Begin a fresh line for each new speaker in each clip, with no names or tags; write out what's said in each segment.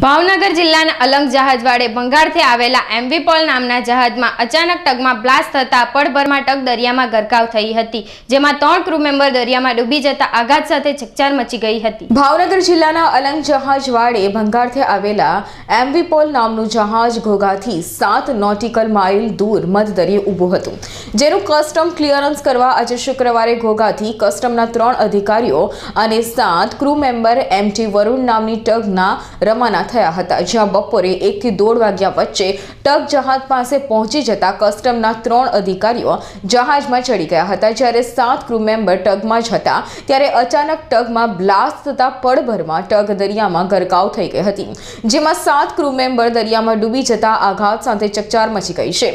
ભાવનગર જિલ્લાના અલંગ જહાજ વાડે બંગાળથી આવેલા એમવીપોલ નામના જહાજમાં અચાનક ટગમાં બ્લાસ્ટ થતા પડભરમાં ટગ દરિયામાં ગરકાવ થઈ હતી જેમાં ત્રણ ક્રૂ મેમ્બર દરિયામાં ડૂબી જતા આઘાત સાથે ચકચાર મચી ગઈ હતી ભાવનગર જિલ્લાના અલંગ જહાજ વાડે બંગાળથી આવેલા એમવી નામનું જહાજ ઘોઘાથી સાત નોટિકલ માઇલ દૂર મધદરિયે ઊભું હતું જેનું કસ્ટમ ક્લિયરન્સ કરવા આજે શુક્રવારે ઘોઘાથી કસ્ટમના ત્રણ અધિકારીઓ અને સાત ક્રૂ મેમ્બર એમટી વરુણ નામની ટગના રમાના રવાના થયા હતા જ્યાં બપોરે એકથી દોઢ વાગ્યા વચ્ચે ટગ જહાજ પાસે પહોંચી જતા કસ્ટમના ત્રણ અધિકારીઓ જહાજમાં ચડી ગયા હતા જ્યારે સાત ક્રૂ મેમ્બર ટગમાં જ હતા ત્યારે અચાનક ટગમાં બ્લાસ્ટ થતા પળભરમાં ટગ દરિયામાં ગરકાવ થઈ ગઈ હતી જેમાં સાત ક્રૂ મેમ્બર દરિયામાં ડૂબી જતા આઘાત સાથે ચકચાર મચી ગઈ છે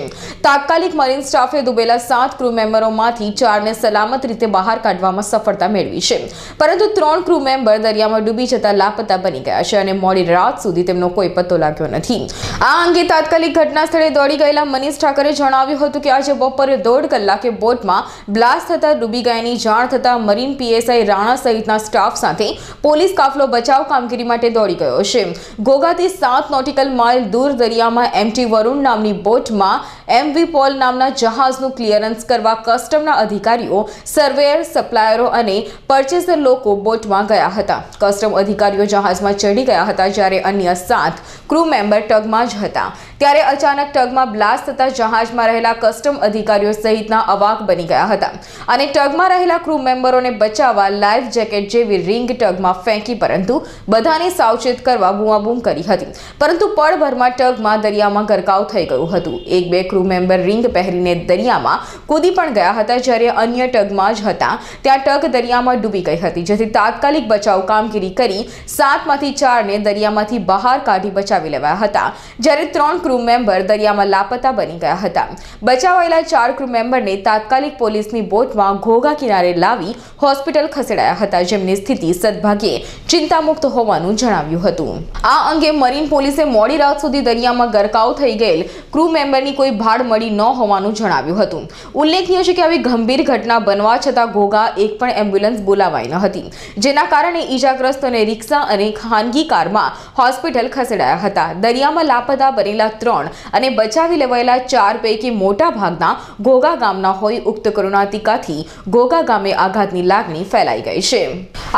તાત્કાલિક મરીન સ્ટાફે ડૂબેલા સાત ક્રૂ મેમ્બરોમાંથી ચારને સલામત રીતે બહાર કાઢવામાં સફળતા મેળવી છે પરંતુ ત્રણ ક્રૂ મેમ્બર દરિયામાં ડૂબી જતા લાપતા બની ગયા છે અને મોડી રાત કલાક સુધી તેમનો કોઈ પત્તો લાગ્યો નથી આ અંગે તાત્કાલિક ઘટના સ્થળે દોડી ગયેલા મનીષ ઠાકરે જણાવ્યું હતું કે આજે બપોરે દોઢ કલાકે બોટમાં બ્લાસ્ટ થતાં ડૂબી ગયાની જાણ થતાં મરીન પીએસઆઈ રાણા સહિતના સ્ટાફ સાથે પોલીસ કાફલો બચાવ કામગીરી માટે દોડી ગયો છે ગોગાથી સાત નોટિકલ માઇલ દૂર દરિયામાં એમટી વરુણ નામની બોટમાં એમવી પોલ નામના જહાજનું ક્લિયરન્સ કરવા કસ્ટમના અધિકારીઓ સર્વેયર સપ્લાયરો અને પરચેસર લોકો બોટમાં ગયા હતા કસ્ટમ અધિકારીઓ જહાજમાં ચડી ગયા હતા જ્યારે અન્ય સાત ક્રૂ મેમ્બર ટગમાં જ હતા ત્યારે અચાનક ટગમાં બ્લાસ્ટ થતાં જહાજમાં રહેલા કસ્ટમ અધિકારીઓ સહિતના અવાક બની ગયા હતા અને ટગમાં રહેલા ક્રૂ મેમ્બરોને બચાવવા લાઈફ જેકેટ જેવી રિંગ ટગમાં ફેંકી પરંતુ બધાને સાવચેત કરવા બૂમાબૂમ કરી હતી પરંતુ પળભરમાં ટગમાં દરિયામાં ગરકાવ થઈ ગયું હતું એક બે ક્રૂ મેમ્બર રિંગ પહેરીને દરિયામાં કૂદી પણ ગયા હતા જ્યારે અન્ય ટગમાં જ હતા ત્યાં ટગ દરિયામાં ડૂબી ગઈ હતી જેથી તાત્કાલિક બચાવ કામગીરી કરી સાતમાંથી ચારને દરિયામાંથી દરિયામાંથી બહાર કાઢી બચાવી લેવાયા હતા જ્યારે ત્રણ ક્રૂ મેમ્બર દરિયામાં લાપતા બની ગયા હતા બચાવાયેલા ચાર ક્રૂ મેમ્બરને તાત્કાલિક પોલીસની બોટમાં ઘોઘા કિનારે લાવી હોસ્પિટલ ખસેડાયા હતા જેમની સ્થિતિ સદભાગ્યે ચિંતામુક્ત હોવાનું જણાવ્યું હતું આ અંગે મરીન પોલીસે મોડી રાત સુધી દરિયામાં ગરકાવ થઈ ગયેલ ક્રૂ મેમ્બરની કોઈ ભાડ મળી ન હોવાનું જણાવ્યું હતું ઉલ્લેખનીય છે કે આવી ગંભીર ઘટના બનવા છતાં ઘોઘા એક પણ એમ્બ્યુલન્સ બોલાવાઈ ન હતી જેના કારણે ઈજાગ્રસ્તોને રિક્ષા અને ખાનગી કારમાં હોસ્પિટલ ખસેડાયા હતા દરિયામાં લાપતા બનેલા ત્રણ અને બચાવી લેવાયેલા ચાર પૈકી મોટા ભાગના ગોગા ગામના હોય ઉક્ત કરુણાતિકાથી ગોગા ગામે આઘાતની લાગણી ફેલાઈ ગઈ છે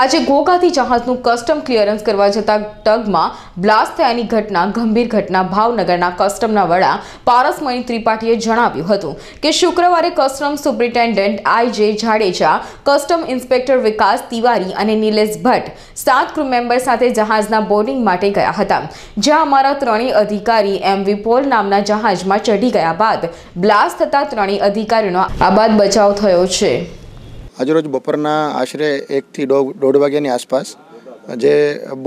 આજે ગોગાથી જહાજનું કસ્ટમ ક્લિયરન્સ કરવા જતા ટગમાં બ્લાસ્ટ થયાની ઘટના ગંભીર ઘટના ભાવનગરના કસ્ટમના વડા પારસમણી ત્રિપાઠીએ જણાવ્યું હતું કે શુક્રવારે custom superintendent J Jadeja custom inspector Vikas Tiwari અને નિલેશ ભટ્ટ સાત ક્રૂ મેમ્બર સાથે જહાજના બોર્ડિંગ માટે માટે ગયા હતા જ્યાં અમારા ત્રણેય અધિકારી એમ વિપોલ નામના જહાજમાં ચઢી ગયા બાદ બ્લાસ્ટ થતા ત્રણેય અધિકારીનો આબાદ બચાવ
થયો છે આજરોજ બપોરના આશરે એકથી દોઢ વાગ્યાની આસપાસ જે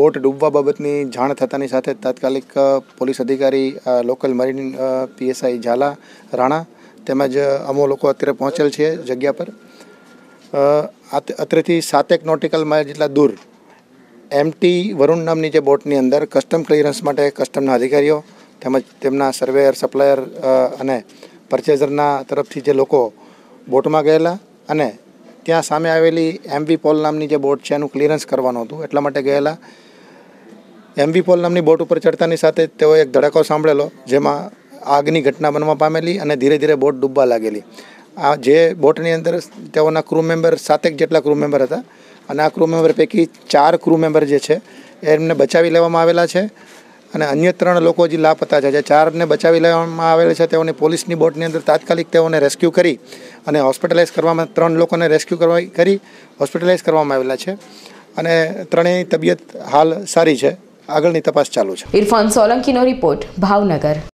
બોટ ડૂબવા બાબતની જાણ થતાની સાથે તાત્કાલિક પોલીસ અધિકારી local marine PSI Zala Rana તેમજ અમો લોકો અત્યારે પહોંચેલ છે જગ્યા પર અત્રેથી સાતેક નોટિકલ માઇલ જેટલા દૂર એમટી વરુણ નામની જે બોટની અંદર કસ્ટમ ક્લિયરન્સ માટે કસ્ટમના અધિકારીઓ તેમજ તેમના સર્વેયર સપ્લાયર અને પરચેઝરના તરફથી જે લોકો બોટમાં ગયેલા અને ત્યાં સામે આવેલી એમવી પોલ નામની જે બોટ છે એનું ક્લિયરન્સ કરવાનું હતું એટલા માટે ગયેલા એમવી પોલ નામની બોટ ઉપર ચડતાની સાથે તેઓ એક ધડાકો સાંભળેલો જેમાં આગની ઘટના બનવા પામેલી અને ધીરે ધીરે બોટ ડૂબવા લાગેલી આ જે બોટની અંદર તેઓના ક્રૂ મેમ્બર સાતેક જેટલા ક્રૂ મેમ્બર હતા અને આ ક્રૂ મેમ્બર પૈકી ચાર ક્રૂ મેમ્બર જે છે એમને બચાવી લેવામાં આવેલા છે અને અન્ય ત્રણ લોકો જે લાપતા છે જે ચારને બચાવી લેવામાં આવેલા છે તેઓને પોલીસની બોટની અંદર તાત્કાલિક તેઓને રેસ્ક્યુ કરી અને હોસ્પિટલાઇઝ કરવામાં ત્રણ લોકોને રેસ્ક્યુ કરવા કરી હોસ્પિટલાઇઝ કરવામાં આવેલા છે અને ત્રણેય તબિયત હાલ સારી છે આગળની તપાસ ચાલુ છે
ઇરફાન સોલંકીનો રિપોર્ટ ભાવનગર